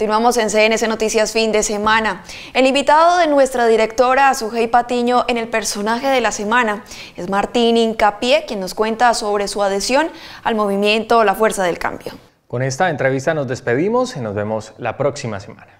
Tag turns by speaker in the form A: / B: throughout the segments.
A: Continuamos en CNS Noticias fin de semana. El invitado de nuestra directora Sujei Patiño en el personaje de la semana es Martín Incapié, quien nos cuenta sobre su adhesión al movimiento La Fuerza del Cambio.
B: Con esta entrevista nos despedimos y nos vemos la próxima semana.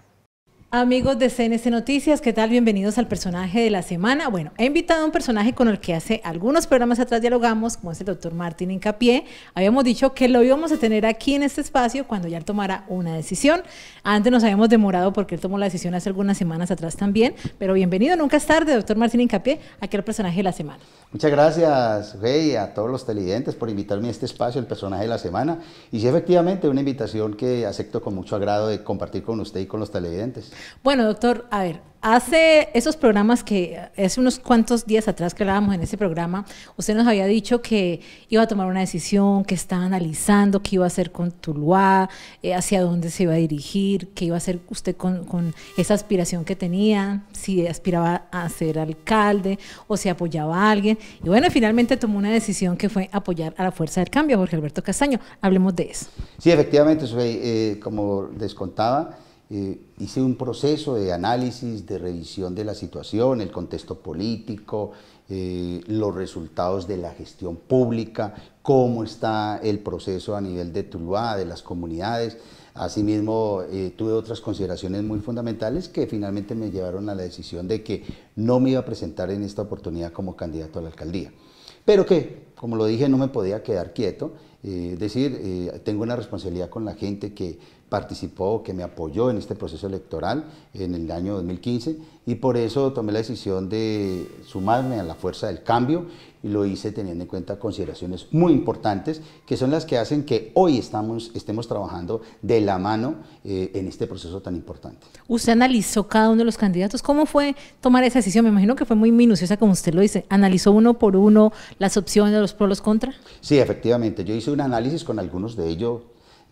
A: Amigos de CNC Noticias, ¿qué tal? Bienvenidos al personaje de la semana. Bueno, he invitado a un personaje con el que hace algunos programas atrás dialogamos, como es el doctor Martín Incapié. Habíamos dicho que lo íbamos a tener aquí en este espacio cuando ya tomara una decisión. Antes nos habíamos demorado porque él tomó la decisión hace algunas semanas atrás también, pero bienvenido, nunca es tarde, doctor Martín Incapié, aquí el personaje de la semana.
B: Muchas gracias, Rey, a todos los televidentes por invitarme a este espacio, el personaje de la semana. Y sí, efectivamente, una invitación que acepto con mucho agrado de compartir con usted y con los televidentes.
A: Bueno, doctor, a ver, Hace esos programas que hace unos cuantos días atrás que hablábamos en ese programa, usted nos había dicho que iba a tomar una decisión, que estaba analizando qué iba a hacer con Tuluá, eh, hacia dónde se iba a dirigir, qué iba a hacer usted con, esa aspiración que tenía, si aspiraba a ser alcalde o si apoyaba a alguien. Y bueno, finalmente tomó una decisión que fue apoyar a la Fuerza del Cambio, Jorge Alberto Castaño. Hablemos de eso.
B: Sí, efectivamente, soy, eh, como les contaba. Eh, hice un proceso de análisis, de revisión de la situación, el contexto político, eh, los resultados de la gestión pública, cómo está el proceso a nivel de Tuluá, de las comunidades. Asimismo, eh, tuve otras consideraciones muy fundamentales que finalmente me llevaron a la decisión de que no me iba a presentar en esta oportunidad como candidato a la alcaldía. Pero que, como lo dije, no me podía quedar quieto. Es decir, tengo una responsabilidad con la gente que participó, que me apoyó en este proceso electoral en el año 2015 y por eso tomé la decisión de sumarme a la fuerza del cambio y lo hice teniendo en cuenta consideraciones muy importantes que son las que hacen que hoy estamos, estemos trabajando de la mano eh, en este proceso tan importante.
A: Usted analizó cada uno de los candidatos, ¿cómo fue tomar esa decisión? Me imagino que fue muy minuciosa como usted lo dice, analizó uno por uno las opciones, de los pros, los contras.
B: Sí, efectivamente, yo hice un análisis con algunos de ellos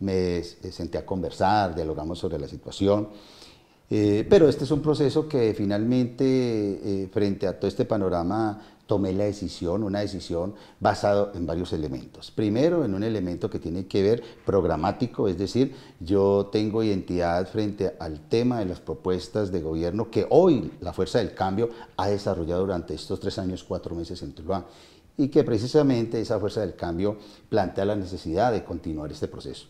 B: me eh, senté a conversar, dialogamos sobre la situación. Eh, pero este es un proceso que finalmente, eh, frente a todo este panorama, tomé la decisión, una decisión basada en varios elementos. Primero, en un elemento que tiene que ver programático, es decir, yo tengo identidad frente al tema de las propuestas de gobierno que hoy la Fuerza del Cambio ha desarrollado durante estos tres años, cuatro meses en Tuluá y que precisamente esa fuerza del cambio plantea la necesidad de continuar este proceso.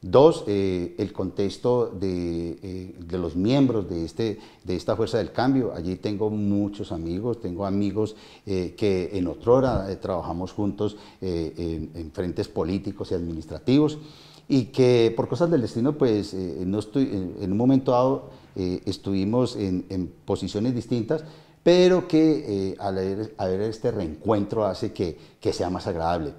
B: Dos, eh, el contexto eh, de, los miembros de, este, de esta Fuerza del Cambio. Allí tengo muchos amigos, tengo amigos eh, que en hora trabajamos juntos en, frentes políticos y administrativos y que por cosas del destino, pues no estoy, en, un momento dado estuvimos en, posiciones distintas, pero que al ver este reencuentro hace que sea más agradable.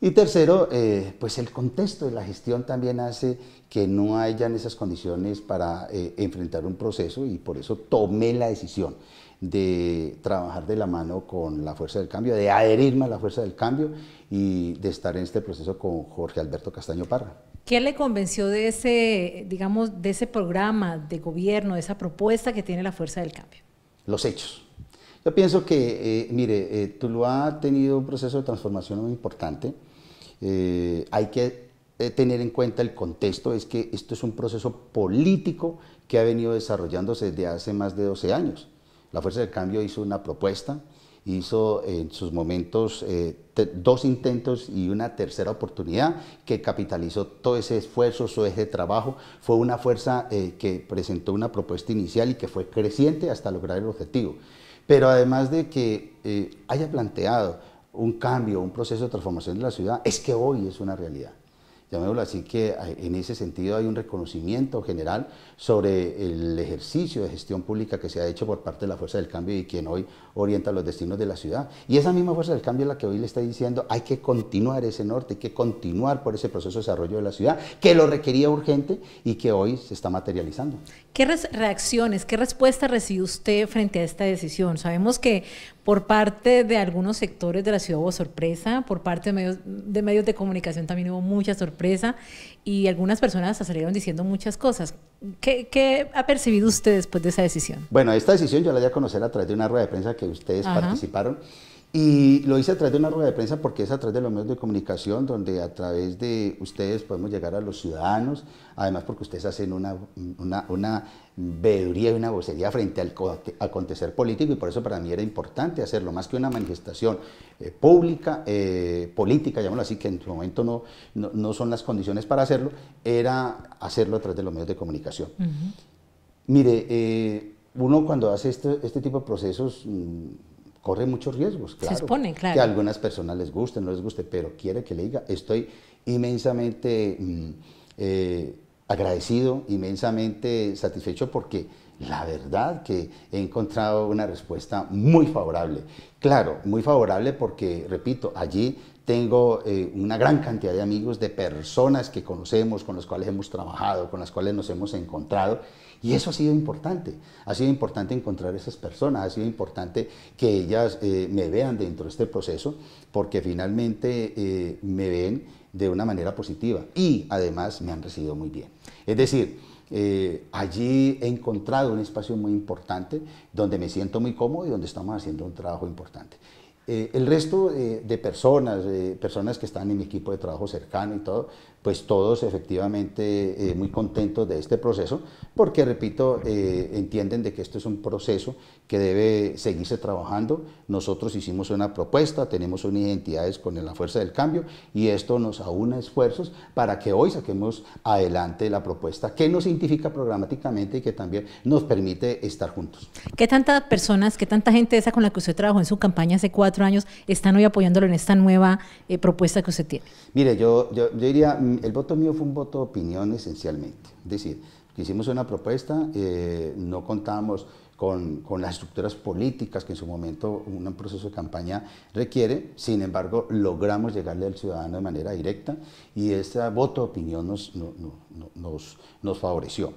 B: Y tercero, eh, pues el contexto de la gestión también hace que no hayan esas condiciones para eh, enfrentar un proceso y por eso tomé la decisión de trabajar de la mano con la Fuerza del Cambio, de adherirme a la Fuerza del Cambio y de estar en este proceso con Jorge Alberto Castaño Parra.
A: ¿Qué le convenció de ese, digamos, de ese programa de gobierno, de esa propuesta que tiene la Fuerza del Cambio?
B: Los hechos. Yo pienso que, eh, mire, Tuluá ha tenido un proceso de transformación muy importante eh, hay que eh, tener en cuenta el contexto, es que esto es un proceso político que ha venido desarrollándose desde hace más de 12 años. La Fuerza del Cambio hizo una propuesta, hizo en sus momentos eh, dos intentos y una tercera oportunidad que capitalizó todo ese esfuerzo, su eje de trabajo. Fue una fuerza que presentó una propuesta inicial y que fue creciente hasta lograr el objetivo. Pero además de que haya planteado un cambio, un proceso de transformación de la ciudad, es que hoy es una realidad. Llamémoslo así que en ese sentido hay un reconocimiento general sobre el ejercicio de gestión pública que se ha hecho por parte de la Fuerza del Cambio y quien hoy orienta los destinos de la ciudad. Y esa misma Fuerza del Cambio es la que hoy le está diciendo hay que continuar ese norte, hay que continuar por ese proceso de desarrollo de la ciudad que lo requería urgente y que hoy se está materializando.
A: ¿Qué reacciones, qué respuesta recibe usted frente a esta decisión? Sabemos que por parte de algunos sectores de la ciudad hubo sorpresa, por parte de medios de, medios de comunicación también hubo mucha sorpresa y algunas personas salieron diciendo muchas cosas. ¿Qué, ha percibido usted después de esa decisión?
B: Bueno, esta decisión yo la di a conocer a través de una rueda de prensa que ustedes participaron y lo hice a través de una rueda de prensa porque es a través de los medios de comunicación donde a través de ustedes podemos llegar a los ciudadanos, además porque ustedes hacen una, una, veeduría y una vocería frente al acontecer político y por eso para mí era importante hacerlo, más que una manifestación eh, pública, eh, política, llamémoslo así, que en su momento no, no, son las condiciones para hacerlo, era hacerlo a través de los medios de comunicación. Mire, eh, uno cuando hace este, este tipo de procesos mm, corre muchos riesgos, claro. Se expone, claro. Que a algunas personas les guste, no les guste, pero quiere que le diga, estoy inmensamente mm, eh, agradecido, inmensamente satisfecho porque la verdad que he encontrado una respuesta muy favorable. Claro, muy favorable porque, repito, allí tengo eh, una gran cantidad de amigos, de personas que conocemos, con las cuales hemos trabajado, con las cuales nos hemos encontrado. Y eso ha sido importante. Ha sido importante encontrar esas personas, ha sido importante que ellas eh, me vean dentro de este proceso, porque finalmente eh, me ven de una manera positiva y además me han recibido muy bien. Es decir, allí he encontrado un espacio muy importante donde me siento muy cómodo y donde estamos haciendo un trabajo importante. Eh, el resto eh, de personas, eh, personas que están en mi equipo de trabajo cercano y todo, pues todos efectivamente eh, muy contentos de este proceso, porque, repito, eh, entienden de que esto es un proceso que debe seguirse trabajando. Nosotros hicimos una propuesta, tenemos una identidades con la fuerza del cambio y esto nos aúna esfuerzos para que hoy saquemos adelante la propuesta que nos identifica programáticamente y que también nos permite estar juntos.
A: ¿Qué tantas personas, qué tanta gente esa con la que usted trabajó en su campaña hace cuatro años están hoy apoyándolo en esta nueva eh, propuesta que usted tiene?
B: Mire, yo, yo, yo diría el voto mío fue un voto de opinión esencialmente. Es decir, hicimos una propuesta, eh, no contábamos con, las estructuras políticas que en su momento un proceso de campaña requiere, sin embargo logramos llegarle al ciudadano de manera directa y ese voto de opinión nos, nos favoreció.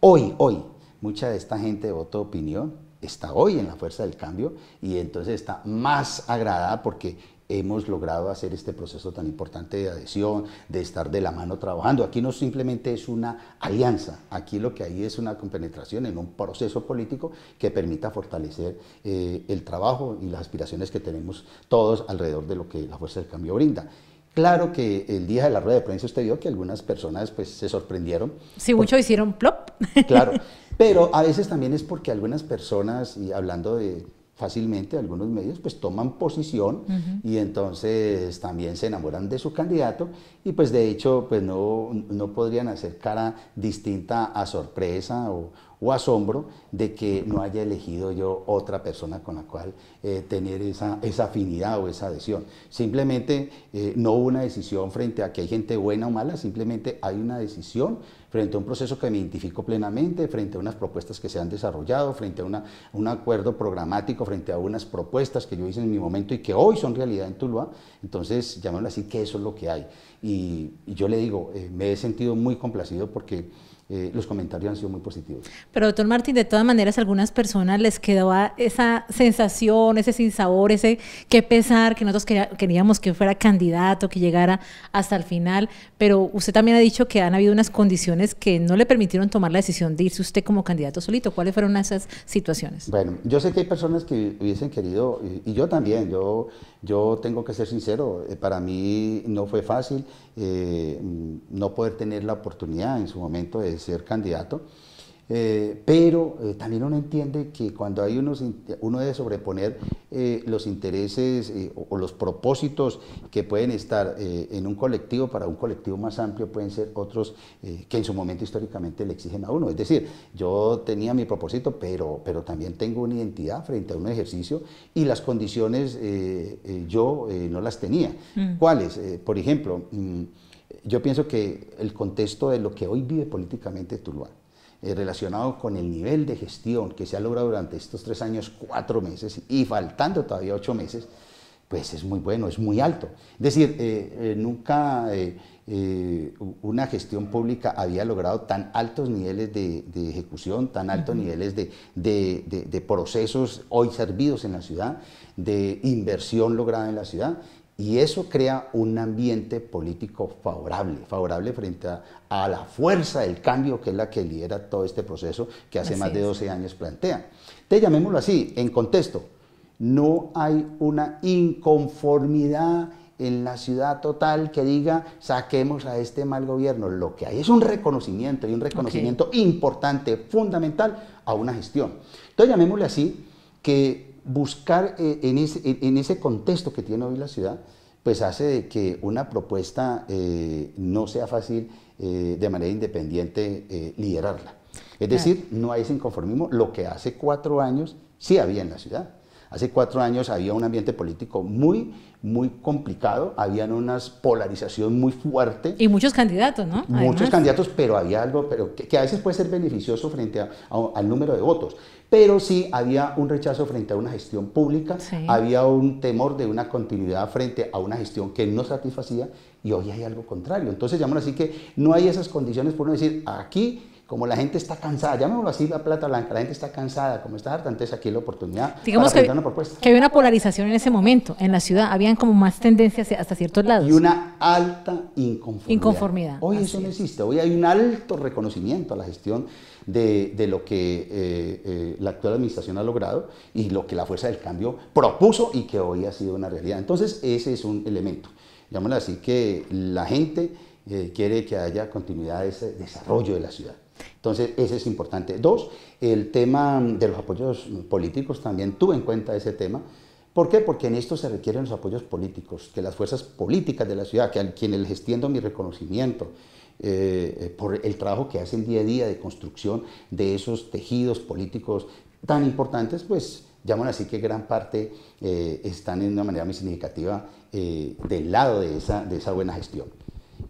B: Hoy, hoy, mucha de esta gente de voto de opinión está hoy en la fuerza del cambio y entonces está más agradada porque hemos logrado hacer este proceso tan importante de adhesión, de estar de la mano trabajando. Aquí no simplemente es una alianza, aquí lo que hay es una compenetración en un proceso político que permita fortalecer eh, el trabajo y las aspiraciones que tenemos todos alrededor de lo que la Fuerza del Cambio brinda. Claro que el día de la rueda de prensa usted vio que algunas personas pues se sorprendieron.
A: Sí, muchos hicieron plop. Claro,
B: pero a veces también es porque algunas personas, y hablando de fácilmente algunos medios pues toman posición y entonces también se enamoran de su candidato y pues de hecho pues no, podrían hacer cara distinta a sorpresa o, asombro de que no haya elegido yo otra persona con la cual eh, tener esa, afinidad o esa adhesión. Simplemente eh, no hubo una decisión frente a que hay gente buena o mala, simplemente hay una decisión frente a un proceso que me identifico plenamente, frente a unas propuestas que se han desarrollado, frente a un acuerdo programático, frente a unas propuestas que yo hice en mi momento y que hoy son realidad en Tuluá, entonces llamémoslo así que eso es lo que hay. Y, yo le digo, eh, me he sentido muy complacido porque eh, los comentarios han sido muy positivos.
A: Pero doctor Martín, de todas maneras, a algunas personas les quedó esa sensación, ese sinsabor, ese qué pesar, que nosotros queríamos que fuera candidato, que llegara hasta el final, pero usted también ha dicho que han habido unas condiciones que no le permitieron tomar la decisión de irse usted como candidato solito. ¿Cuáles fueron esas situaciones?
B: Bueno, yo sé que hay personas que hubiesen querido, y, y yo también, yo, yo tengo que ser sincero, eh, para mí no fue fácil, eh, mm, no poder tener la oportunidad en su momento de ser candidato. Eh, pero eh, también uno entiende que cuando hay unos, uno debe sobreponer eh, los intereses o, los propósitos que pueden estar en un colectivo para un colectivo más amplio pueden ser otros que en su momento históricamente le exigen a uno. Es decir, yo tenía mi propósito, pero, pero también tengo una identidad frente a un ejercicio y las condiciones yo no las tenía. Mm. ¿Cuáles? por ejemplo, mm, yo pienso que el contexto de lo que hoy vive políticamente Tuluá, eh, relacionado con el nivel de gestión que se ha logrado durante estos tres años, cuatro meses y faltando todavía ocho meses, pues es muy bueno, es muy alto. Es decir, eh, eh, nunca una gestión pública había logrado tan altos niveles de, ejecución, tan altos niveles de procesos hoy servidos en la ciudad, de inversión lograda en la ciudad. Y eso crea un ambiente político favorable, favorable frente a, la fuerza del cambio que es la que lidera todo este proceso que hace más de 12 años plantea. Te llamémoslo así, en contexto, no hay una inconformidad en la ciudad total que diga saquemos a este mal gobierno. Lo que hay es un reconocimiento y un reconocimiento importante, fundamental a una gestión. Entonces llamémoslo así que buscar eh, en, ese, contexto que tiene hoy la ciudad, pues hace que una propuesta eh, no sea fácil eh, de manera independiente liderarla. Es decir, no hay ese inconformismo, lo que hace cuatro años sí había en la ciudad. Hace cuatro años había un ambiente político muy, muy complicado, había una polarización muy fuerte.
A: Y muchos candidatos, ¿no? Muchos
B: candidatos, pero había algo pero que, a veces puede ser beneficioso frente al número de votos pero sí había un rechazo frente a una gestión pública, había un temor de una continuidad frente a una gestión que no satisfacía y hoy hay algo contrario. Entonces, llamamos así que no hay esas condiciones por no decir, aquí como la gente está cansada, llamémoslo así la plata blanca, la gente está cansada, como está harta, entonces aquí la oportunidad Digamos para una propuesta. que
A: había una polarización en ese momento, en la ciudad, habían como más tendencias hasta ciertos lados. Y una
B: alta inconformidad. Hoy eso no existe, hoy hay un alto reconocimiento a la gestión de, lo que eh, eh, la actual administración ha logrado y lo que la fuerza del cambio propuso y que hoy ha sido una realidad. Entonces ese es un elemento, llamémoslo así, que la gente eh, quiere que haya continuidad de ese desarrollo de la ciudad. Entonces, ese es importante. Dos, el tema de los apoyos políticos también tuve en cuenta ese tema. ¿Por qué? Porque en esto se requieren los apoyos políticos, que las fuerzas políticas de la ciudad, que a quienes les extiendo mi reconocimiento eh, eh, por el trabajo que hacen día a día de construcción de esos tejidos políticos tan importantes, pues llaman así que gran parte eh, están en una manera muy significativa del lado de esa, de esa buena gestión.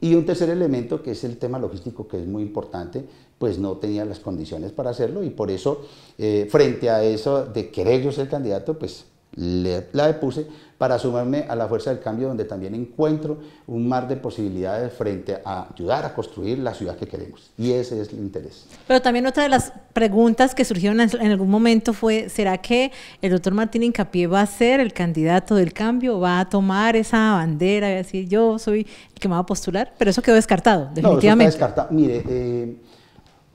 B: Y un tercer elemento que es el tema logístico, que es muy importante, pues no tenía las condiciones para hacerlo y por eso, eh, frente a eso de querer yo ser candidato, pues le, la depuse para sumarme a la Fuerza del Cambio, donde también encuentro un mar de posibilidades frente a ayudar a construir la ciudad que queremos. Y ese es el interés.
A: Pero también otra de las preguntas que surgieron en algún momento fue, ¿será que el doctor Martín Incapié va a ser el candidato del cambio? ¿Va a tomar esa bandera y decir, yo soy el que me va a postular? Pero eso quedó descartado, definitivamente. No, eso
B: descartado. Mire, eh,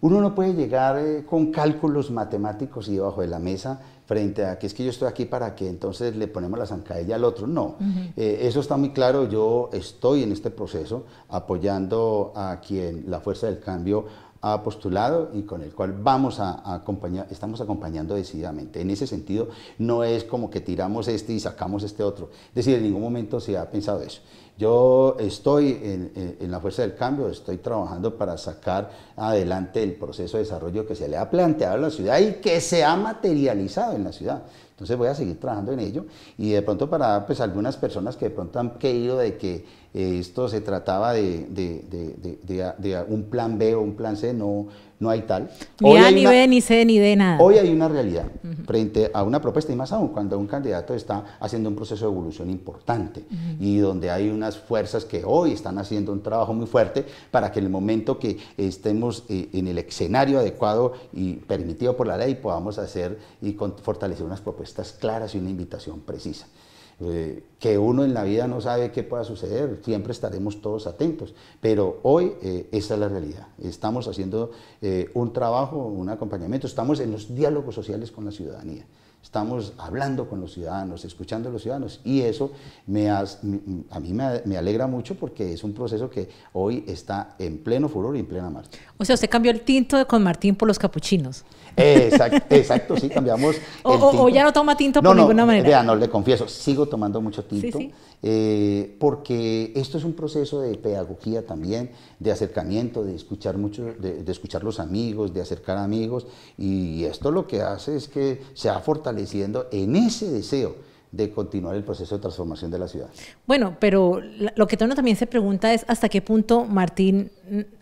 B: uno no puede llegar eh, con cálculos matemáticos y debajo de la mesa frente a que es que yo estoy aquí para que entonces le ponemos la zancadilla al otro. No, eh, eso está muy claro. Yo estoy en este proceso apoyando a quien la fuerza del cambio ha postulado y con el cual vamos a, acompañar, estamos acompañando decididamente. En ese sentido, no es como que tiramos este y sacamos este otro. Es decir, en ningún momento se ha pensado eso. Yo estoy en la Fuerza del Cambio, estoy trabajando para sacar adelante el proceso de desarrollo que se le ha planteado a la ciudad y que se ha materializado en la ciudad. Entonces voy a seguir trabajando en ello y de pronto para pues, algunas personas que de pronto han creído de que eh, esto se trataba de, un plan B o un plan C, no, no hay tal. Hoy ni
A: ni nada. Hoy hay
B: una realidad frente a una propuesta, y más aún cuando un candidato está haciendo un proceso de evolución importante y donde hay unas fuerzas que hoy están haciendo un trabajo muy fuerte para que en el momento que estemos eh, en el escenario adecuado y permitido por la ley podamos hacer y fortalecer unas propuestas claras y una invitación precisa que uno en la vida no sabe qué pueda suceder, siempre estaremos todos atentos, pero hoy eh, esa es la realidad. Estamos haciendo eh, un trabajo, un acompañamiento, estamos en los diálogos sociales con la ciudadanía, estamos hablando con los ciudadanos, escuchando a los ciudadanos y eso me a mí me, alegra mucho porque es un proceso que hoy está en pleno furor y en plena marcha.
A: O sea, usted cambió el tinto de con Martín por los capuchinos. Exacto,
B: sí, cambiamos. o, ya no
A: toma tinto por ninguna manera.
B: Vea, no, le confieso, sigo tomando mucho tinto, eh, porque esto es un proceso de pedagogía también, de acercamiento, de escuchar mucho, de, de, escuchar los amigos, de acercar amigos, y esto lo que hace es que se va fortaleciendo en ese deseo de continuar el proceso de transformación de la ciudad.
A: Bueno, pero lo que uno también se pregunta es hasta qué punto Martín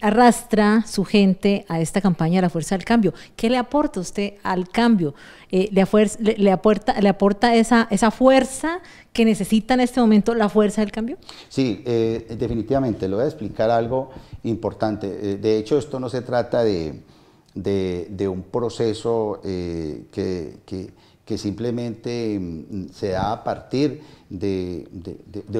A: arrastra su gente a esta campaña de la fuerza del cambio. ¿Qué le aporta usted al cambio? Eh, le, aporta, esa, esa fuerza que necesita en este momento la fuerza del cambio?
B: Sí, eh, definitivamente. Le voy a explicar algo importante. Eh, de hecho, esto no se trata de, un proceso que que simplemente mm, se da a partir de,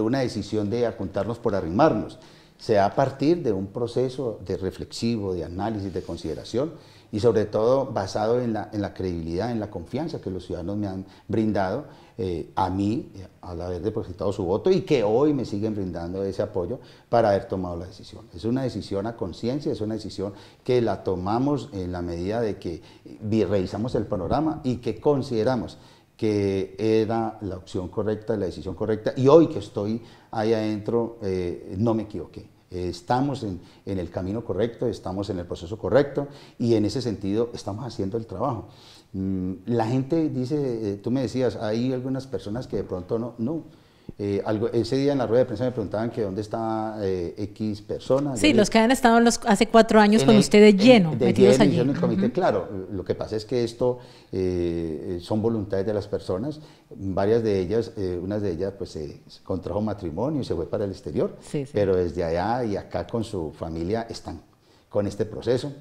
B: una decisión de apuntarnos por arrimarnos. Se da a partir de un proceso de reflexivo, de análisis, de consideración y sobre todo basado en la, en la credibilidad, en la confianza que los ciudadanos me han brindado eh, a mí eh, al haber depositado su voto y que hoy me siguen brindando ese apoyo para haber tomado la decisión. Es una decisión a conciencia, es una decisión que la tomamos en la medida de que revisamos el panorama y que consideramos que era la opción correcta, la decisión correcta, y hoy que estoy ahí adentro, eh, no me equivoqué estamos en, el camino correcto, estamos en el proceso correcto y en ese sentido estamos haciendo el trabajo. Mm, la gente dice, eh, tú me decías, hay algunas personas que de pronto no, no eh, algo, ese día en la rueda de prensa me preguntaban que dónde está eh, X personas. Sí, los que
A: han estado los, hace cuatro años con ustedes lleno, de metidos allí.
B: comité, Claro, lo que pasa es que esto eh, son voluntades de las personas. Varias de ellas, unas de ellas, pues se contrajo matrimonio y se fue para el exterior, pero desde allá y acá con su familia están con este proceso.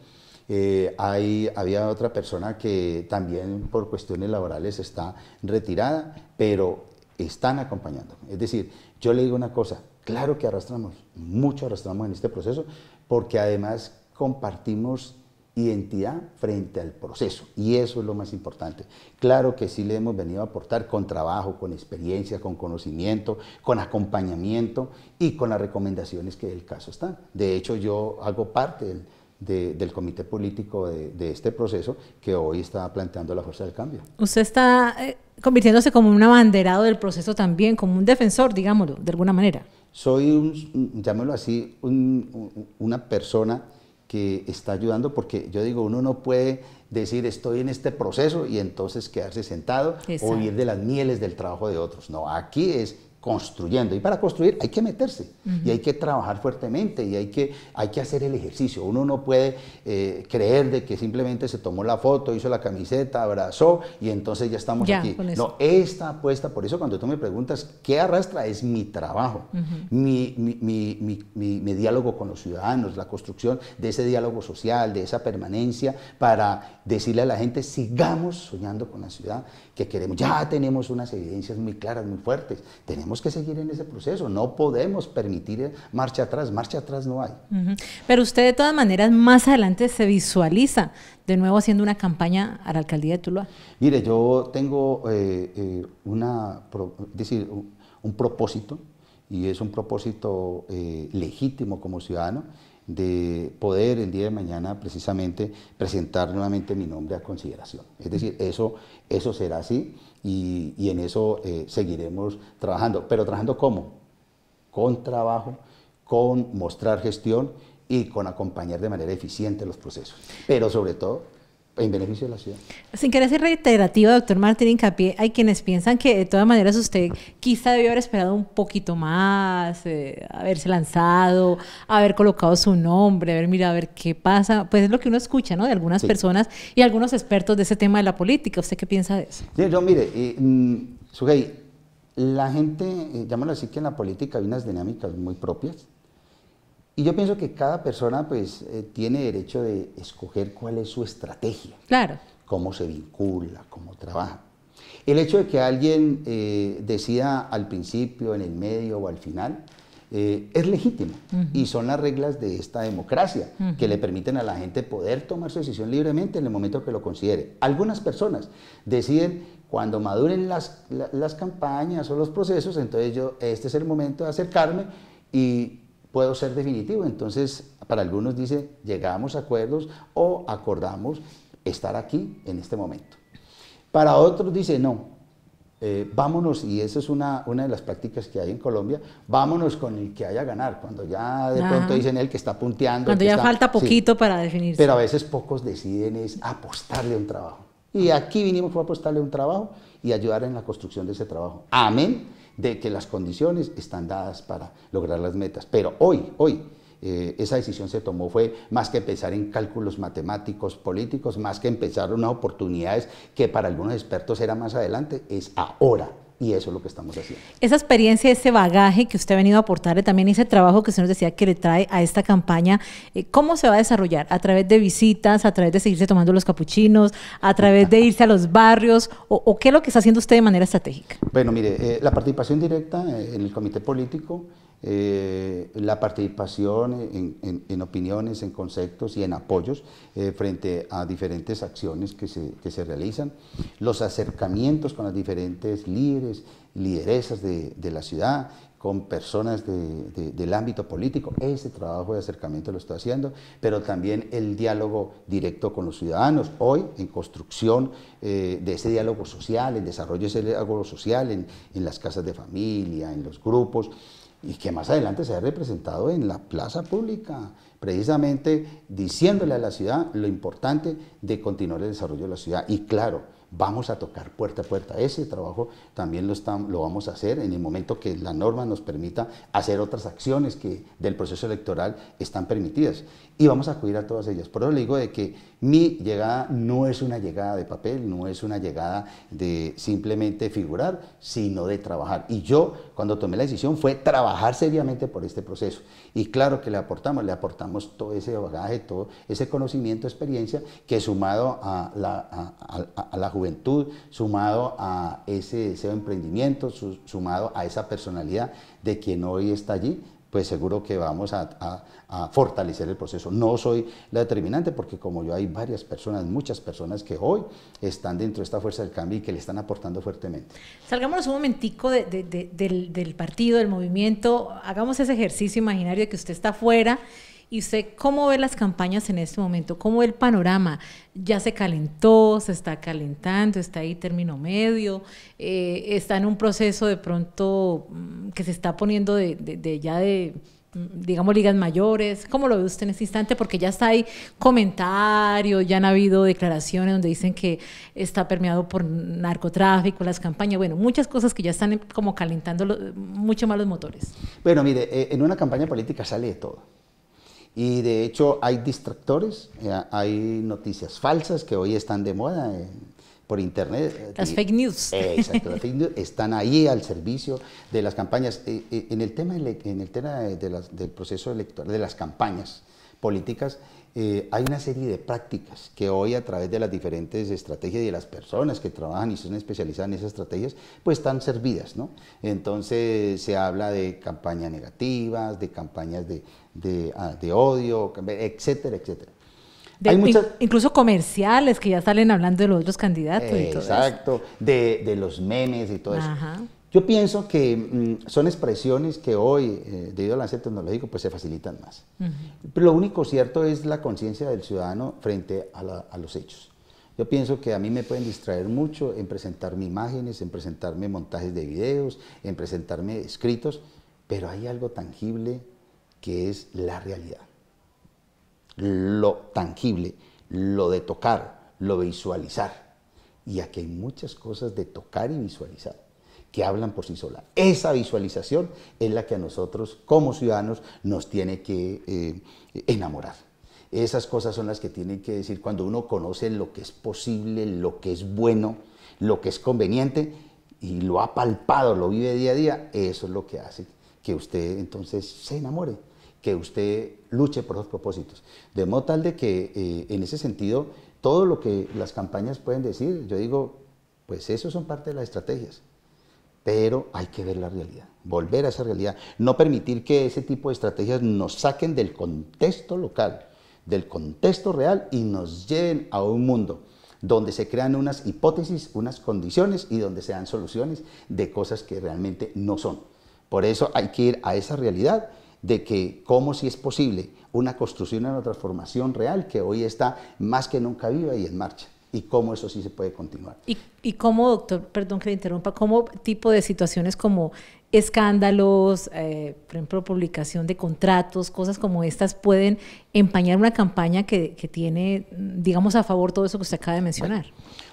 B: había otra persona que también por cuestiones laborales está retirada, pero están acompañando. Es decir, yo le digo una cosa, claro que arrastramos, mucho arrastramos en este proceso, porque además compartimos identidad frente al proceso. Y eso es lo más importante. Claro que sí le hemos venido a aportar con trabajo, con experiencia, con conocimiento, con acompañamiento y con las recomendaciones que el caso está. De hecho, yo hago parte del del comité político de, este proceso que hoy está planteando la Fuerza del Cambio.
A: Usted está eh, convirtiéndose como un abanderado del proceso también, como un defensor, digámoslo, de alguna manera.
B: Soy, un, llámelo así, una persona que está ayudando, porque yo digo, uno no puede decir estoy en este proceso y entonces quedarse sentado o ir de las mieles del trabajo de otros. No, aquí es construyendo. Y para construir hay que meterse y hay que trabajar fuertemente y hay que, hay que hacer el ejercicio. Uno no puede eh, creer de que simplemente se tomó la foto, hizo la camiseta, abrazó y entonces ya estamos aquí. No, esta apuesta, por eso cuando tú me preguntas qué arrastra es mi trabajo, mi, mi, diálogo con los ciudadanos, la construcción de ese diálogo social, de esa permanencia para decirle a la gente sigamos soñando con la ciudad que queremos. Ya tenemos unas evidencias muy claras, muy fuertes. Tenemos que seguir en ese proceso, no podemos permitir marcha atrás, marcha atrás no hay.
A: Pero usted de todas maneras más adelante se visualiza de nuevo haciendo una campaña a la alcaldía de Tuluá.
B: Mire, yo tengo eh, eh, una, decir, un, propósito y es un propósito eh, legítimo como ciudadano de poder el día de mañana precisamente presentar nuevamente mi nombre a consideración. Es decir, eso, eso será así y, en eso eh, seguiremos trabajando. Pero trabajando cómo? Con trabajo, con mostrar gestión y con acompañar de manera eficiente los procesos. Pero sobre todo en beneficio de la ciudad.
A: Sin querer ser reiterativa, doctor Martín hincapié, hay quienes piensan que de todas maneras usted quizá debió haber esperado un poquito más, eh, haberse lanzado, haber colocado su nombre, haber mirado a ver qué pasa. Pues es lo que uno escucha, ¿no? De algunas personas y algunos expertos de ese tema de la política. ¿Usted qué piensa de eso?
B: Sí, yo, mire, eh, mm, la gente, eh, llámalo así, que en la política hay unas dinámicas muy propias y yo pienso que cada persona pues eh, tiene derecho de escoger cuál es su estrategia. Claro. Cómo se vincula, cómo trabaja. El hecho de que alguien eh, decida al principio, en el medio o al final, eh, es legítimo y son las reglas de esta democracia que le permiten a la gente poder tomar su decisión libremente en el momento que lo considere. Algunas personas deciden cuando maduren las, las campañas o los procesos, entonces yo, este es el momento de acercarme y puedo ser definitivo. Entonces, para algunos dice, llegamos a acuerdos o acordamos estar aquí en este momento. Para otros dice, no, eh, vámonos, y esa es una, una de las prácticas que hay en Colombia, vámonos con el que haya a ganar, cuando ya de pronto dicen el que está punteando. Cuando ya falta poquito
A: para definirse. Pero a
B: veces pocos deciden es apostarle un trabajo. Y aquí vinimos para apostarle un trabajo y ayudar en la construcción de ese trabajo. Amén de que las condiciones están dadas para lograr las metas. Pero hoy, hoy, eh, esa decisión se tomó fue más que pensar en cálculos matemáticos, políticos, más que empezar unas oportunidades que para algunos expertos era más adelante, es ahora. Y eso es lo que estamos haciendo.
A: Esa experiencia, ese bagaje que usted ha venido a aportarle, también ese trabajo que usted nos decía que le trae a esta campaña, eh, ¿cómo se va a desarrollar? ¿A través de visitas, a través de seguirse tomando los capuchinos, a través de irse a los barrios? ¿O, qué es lo que está haciendo usted de manera estratégica?
B: Bueno, mire, eh, la participación directa eh, en el comité político eh, la participación en, opiniones, en conceptos y en apoyos eh, frente a diferentes acciones que se, realizan, los acercamientos con las diferentes líderes, lideresas de, la ciudad, con personas del ámbito político, ese trabajo de acercamiento lo está haciendo, pero también el diálogo directo con los ciudadanos, hoy en construcción eh, de ese diálogo social, en desarrollo de ese diálogo social, en las casas de familia, en los grupos, y que más adelante se ha representado en la plaza pública, precisamente diciéndole a la ciudad lo importante de continuar el desarrollo de la ciudad. Y claro, vamos a tocar puerta a puerta. Ese trabajo también lo, lo vamos a hacer en el momento que la norma nos permita hacer otras acciones que del proceso electoral están permitidas. Y vamos a acudir a todas ellas. Por eso le digo de que mi llegada no es una llegada de papel, no es una llegada de simplemente figurar, sino de trabajar. Y yo, cuando tomé la decisión, fue trabajar seriamente por este proceso. Y claro que le aportamos, le aportamos todo ese bagaje, todo ese conocimiento, experiencia, que sumado a la, a, juventud, sumado a ese deseo de emprendimiento, sumado a esa personalidad de quien hoy está allí, pues seguro que vamos a, fortalecer el proceso. No soy la determinante porque como yo hay varias personas, muchas personas que hoy están dentro de esta fuerza del cambio y que le están aportando fuertemente.
A: Salgámonos un momentico del, del partido, del movimiento, hagamos ese ejercicio imaginario de que usted está fuera ¿Y usted cómo ve las campañas en este momento? ¿Cómo ve el panorama? ¿Ya se calentó? ¿Se está calentando? ¿Está ahí término medio? Eh, ¿Está en un proceso de pronto mm, que se está poniendo de, ya de mm, digamos, ligas mayores? ¿Cómo lo ve usted en este instante? Porque ya está ahí comentarios, ya han habido declaraciones donde dicen que está permeado por narcotráfico, las campañas, bueno, muchas cosas que ya están como calentando mucho más los motores.
B: Bueno, mire, eh, en una campaña política sale de todo. Y de hecho hay distractores, eh, hay noticias falsas que hoy están de moda eh, por internet. Eh, las fake news. exacto, las fake news están ahí al servicio de las campañas. en el tema, en el tema del proceso electoral, de las campañas políticas, eh, hay una serie de prácticas que hoy a través de las diferentes estrategias y de las personas que trabajan y son especializadas en esas estrategias, pues están servidas, ¿no? Entonces se habla de campañas negativas, de campañas de, de, ah, odio, etcétera, etcétera.
A: Incluso comerciales que ya salen hablando de los otros candidatos. y todo
B: exacto, eso. De, de, los memes y todo Ajá. eso. Yo pienso que mm, son expresiones que hoy, eh, debido al avance tecnológico, pues se facilitan más. Pero lo único cierto es la conciencia del ciudadano frente a, a los hechos. Yo pienso que a mí me pueden distraer mucho en presentarme imágenes, en presentarme montajes de videos, en presentarme escritos, pero hay algo tangible que es la realidad. Lo tangible, lo de tocar, lo visualizar. Y aquí hay muchas cosas de tocar y visualizar que hablan por sí sola. Esa visualización es la que a nosotros como ciudadanos nos tiene que eh, enamorar. Esas cosas son las que tienen que decir cuando uno conoce lo que es posible, lo que es bueno, lo que es conveniente y lo ha palpado, lo vive día a día, eso es lo que hace que usted entonces se enamore, que usted luche por los propósitos. De modo tal de que eh, en ese sentido, todo lo que las campañas pueden decir, yo digo, pues eso son parte de las estrategias pero hay que ver la realidad, volver a esa realidad, no permitir que ese tipo de estrategias nos saquen del contexto local, del contexto real y nos lleven a un mundo donde se crean unas hipótesis, unas condiciones y donde se dan soluciones de cosas que realmente no son. Por eso hay que ir a esa realidad de que cómo si es posible una construcción, una transformación real que hoy está más que nunca viva y en marcha y cómo eso sí se puede continuar.
A: ¿Y, cómo, doctor, perdón que le interrumpa, cómo tipo de situaciones como escándalos, eh, por ejemplo, publicación de contratos, cosas como estas pueden empañar una campaña que, tiene, digamos, a favor todo eso que usted acaba de mencionar?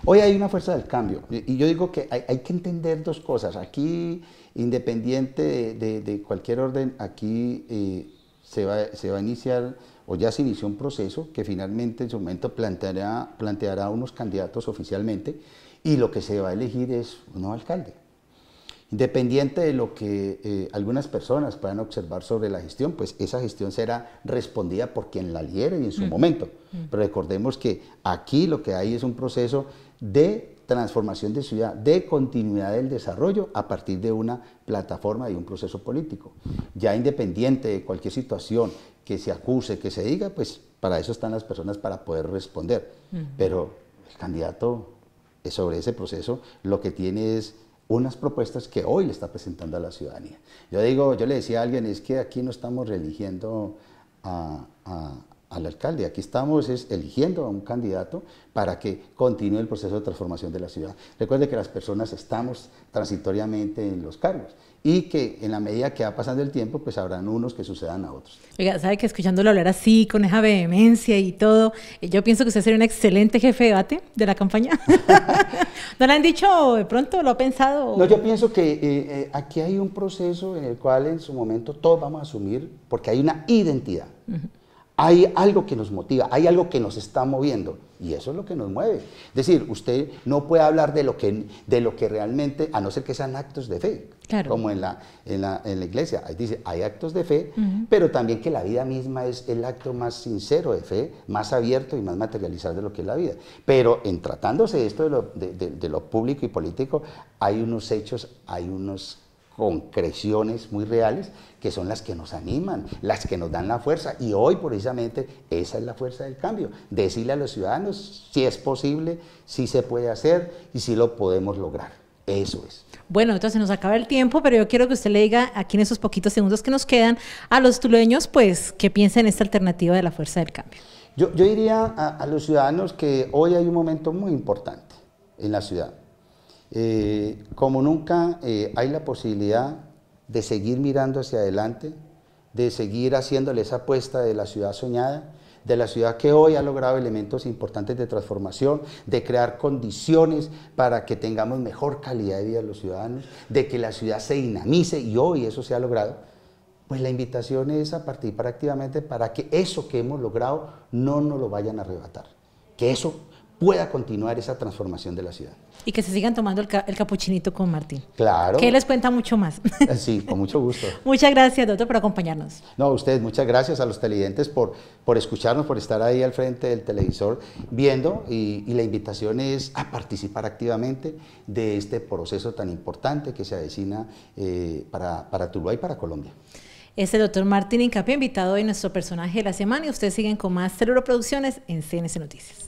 B: Hoy hay una fuerza del cambio y yo digo que hay, que entender dos cosas. Aquí, independiente de, cualquier orden, aquí eh, se, se va a iniciar o ya se inició un proceso que finalmente en su momento planteará, planteará unos candidatos oficialmente y lo que se va a elegir es un nuevo alcalde. Independiente de lo que eh, algunas personas puedan observar sobre la gestión, pues esa gestión será respondida por quien la liere y en su mm. momento. Mm. Pero recordemos que aquí lo que hay es un proceso de transformación de ciudad, de continuidad del desarrollo a partir de una plataforma y un proceso político. Ya independiente de cualquier situación que se acuse, que se diga, pues para eso están las personas para poder responder. Pero el candidato sobre ese proceso lo que tiene es unas propuestas que hoy le está presentando a la ciudadanía. Yo digo, yo le decía a alguien, es que aquí no estamos reeligiendo al alcalde, aquí estamos es eligiendo a un candidato para que continúe el proceso de transformación de la ciudad. Recuerde que las personas estamos transitoriamente en los cargos y que en la medida que va pasando el tiempo, pues habrán unos que sucedan a otros.
A: Oiga, sabe que escuchándolo hablar así, con esa vehemencia y todo, eh, yo pienso que usted sería un excelente jefe de debate de la campaña. ¿No le han dicho de pronto? ¿Lo ha pensado? No, yo
B: pienso que eh, eh, aquí hay un proceso en el cual en su momento todos vamos a asumir, porque hay una identidad. Hay algo que nos motiva, hay algo que nos está moviendo. Y eso es lo que nos mueve. Es decir, usted no puede hablar de lo que, de lo que realmente, a no ser que sean actos de fe, como en la, en, la, en la iglesia. dice, hay actos de fe, pero también que la vida misma es el acto más sincero de fe, más abierto y más materializado de lo que es la vida. Pero en tratándose de esto de lo, de lo público y político, hay unos hechos, hay unos concreciones muy reales que son las que nos animan, las que nos dan la fuerza. Y hoy precisamente esa es la fuerza del cambio. Decirle a los ciudadanos si es posible, si se puede hacer y si lo podemos lograr. Eso es.
A: Bueno, entonces nos acaba el tiempo, pero yo quiero que usted le diga aquí en esos poquitos segundos que nos quedan a los tuleños, pues, que en esta alternativa de la fuerza del cambio.
B: Yo, diría a los ciudadanos que hoy hay un momento muy importante en la ciudad eh, como nunca eh, hay la posibilidad de seguir mirando hacia adelante, de seguir haciéndole esa apuesta de la ciudad soñada, de la ciudad que hoy ha logrado elementos importantes de transformación, de crear condiciones para que tengamos mejor calidad de vida de los ciudadanos, de que la ciudad se dinamice y hoy eso se ha logrado, pues la invitación es a participar activamente para que eso que hemos logrado no nos lo vayan a arrebatar, que eso pueda continuar esa transformación de la ciudad.
A: Y que se sigan tomando el, capuchinito con Martín.
B: Claro. Que les
A: cuenta mucho más.
B: Eh, sí, con mucho gusto.
A: muchas gracias, doctor, por acompañarnos.
B: No, a ustedes, muchas gracias a los televidentes por, por escucharnos, por estar ahí al frente del televisor viendo. Y, la invitación es a participar activamente de este proceso tan importante que se avecina eh, para, para Tuluá y para Colombia.
A: Es este el doctor Martín Incapié, invitado hoy nuestro personaje de la semana. Y ustedes siguen con más Cerebro Producciones en CNC Noticias.